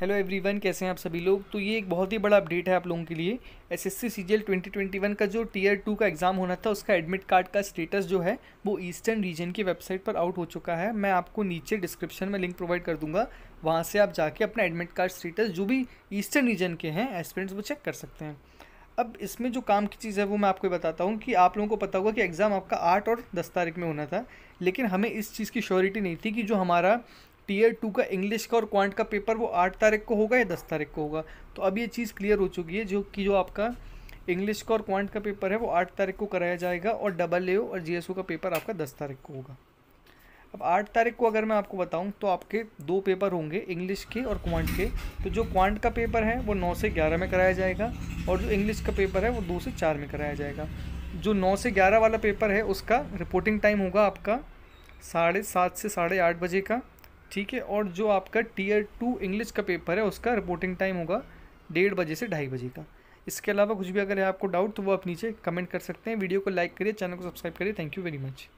hello everyone कैसे हैं आप सभी लोग तो ये एक बहुत ही बड़ा अपडेट है आप लोगों के लिए एसएससी सीजीएल 2021 का जो टीयर टू का एग्ज़ाम होना था उसका एडमिट कार्ड का स्टेटस जो है वो ईस्टर्न रीजन की वेबसाइट पर आउट हो चुका है मैं आपको नीचे डिस्क्रिप्शन में लिंक प्रोवाइड कर दूंगा वहाँ से आप जाके अपना एडमिट कार्ड स्टेटस जो भी ईस्टर्न रीजन के हैं एस्पिरेंट्स वो चेक कर सकते हैं अब इसमें जो काम की चीज़ है वो मैं आपको बताता हूँ कि आप लोगों को पता होगा कि एग्ज़ाम आपका आठ और दस तारीख में होना था लेकिन हमें इस चीज़ की श्योरिटी नहीं थी कि जो हमारा टीयर टू का इंग्लिश का और क्वांट का पेपर वो आठ तारीख को होगा या दस तारीख को होगा तो अब ये चीज़ क्लियर हो चुकी है जो कि जो आपका इंग्लिश का और क्वांट का पेपर है वो आठ तारीख को कराया जाएगा और डबल ए और जी का पेपर आपका दस तारीख को होगा अब आठ तारीख को अगर मैं आपको बताऊं तो आपके दो पेपर होंगे इंग्लिश के और क्वांट के तो जो क्वांट का पेपर है वो नौ से ग्यारह में कराया जाएगा और जो इंग्लिश का पेपर है वो दो से चार में कराया जाएगा जो नौ से ग्यारह वाला पेपर है उसका रिपोर्टिंग टाइम होगा आपका साढ़े सात से साढ़े आठ बजे का ठीक है और जो आपका टीयर टू इंग्लिश का पेपर है उसका रिपोर्टिंग टाइम होगा डेढ़ बजे से ढाई बजे का इसके अलावा कुछ भी अगर है आपको डाउट तो वो आप नीचे कमेंट कर सकते हैं वीडियो को लाइक करिए चैनल को सब्सक्राइब करिए थैंक यू वेरी मच